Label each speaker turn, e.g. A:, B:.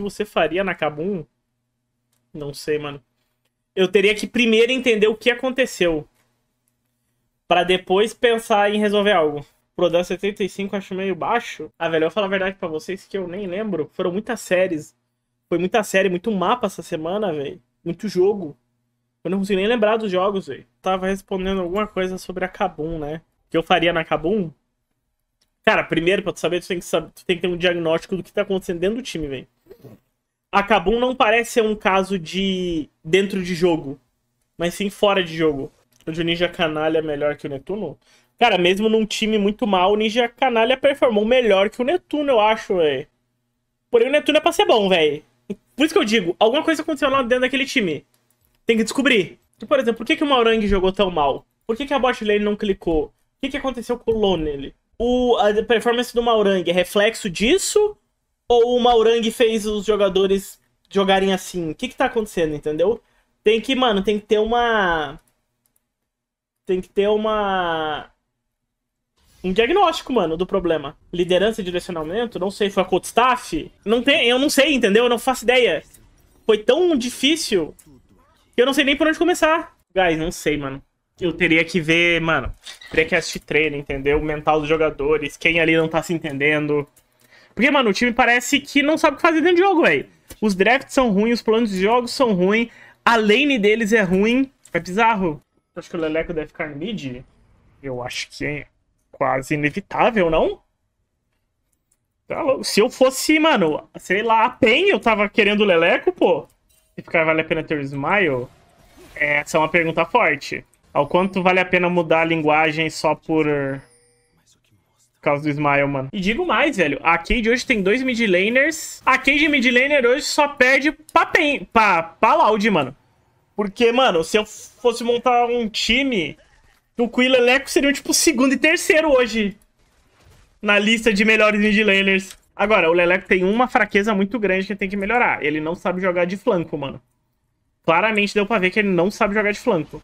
A: que você faria na Kabum? Não sei, mano. Eu teria que primeiro entender o que aconteceu. para depois pensar em resolver algo. Prodan 75 acho meio baixo. Ah, velho, eu vou falar a verdade pra vocês que eu nem lembro. Foram muitas séries. Foi muita série, muito mapa essa semana, velho. Muito jogo. Eu não consigo nem lembrar dos jogos, velho. Tava respondendo alguma coisa sobre a Kabum, né? O que eu faria na Kabum? Cara, primeiro, pra tu saber, tu tem que, saber, tu tem que ter um diagnóstico do que tá acontecendo dentro do time, velho a Kabum não parece ser um caso de dentro de jogo, mas sim fora de jogo. Onde o Ninja Canalha é melhor que o Netuno. Cara, mesmo num time muito mal, o Ninja Canalha performou melhor que o Netuno, eu acho, velho. Porém, o Netuno é pra ser bom, velho. Por isso que eu digo, alguma coisa aconteceu lá dentro daquele time. Tem que descobrir. Por exemplo, por que, que o Maurang jogou tão mal? Por que, que a bot lane não clicou? O que, que aconteceu com o Lone O, a performance do Maurang é reflexo disso? ou o Maurang fez os jogadores jogarem assim? O que que tá acontecendo, entendeu? Tem que, mano, tem que ter uma. Tem que ter uma. Um diagnóstico, mano, do problema. Liderança e direcionamento, não sei, foi a coach staff? Não tem, eu não sei, entendeu? Eu não faço ideia. Foi tão difícil que eu não sei nem por onde começar. Guys, não sei, mano. Eu teria que ver, mano, teria que assistir treino, entendeu? O mental dos jogadores, quem ali não tá se entendendo. Porque, mano, o time parece que não sabe o que fazer dentro do jogo, velho. Os drafts são ruins, os planos de jogos são ruins, a lane deles é ruim. É bizarro. Acho que o Leleco deve ficar mid. Eu acho que é quase inevitável, não? Tá Se eu fosse, mano, sei lá, a PEN, eu tava querendo o Leleco, pô. Se ficar vale a pena ter o Smile? Essa é uma pergunta forte. Ao quanto vale a pena mudar a linguagem só por por causa do Smile, mano. E digo mais, velho. A Cade hoje tem dois mid laners. A Cade mid laner hoje só perde pra, pen, pra, pra Loud, mano. Porque, mano, se eu fosse montar um time, o Quill Eleco seriam, tipo, segundo e terceiro hoje. Na lista de melhores mid laners. Agora, o Leleco tem uma fraqueza muito grande que ele tem que melhorar. Ele não sabe jogar de flanco, mano. Claramente deu pra ver que ele não sabe jogar de flanco.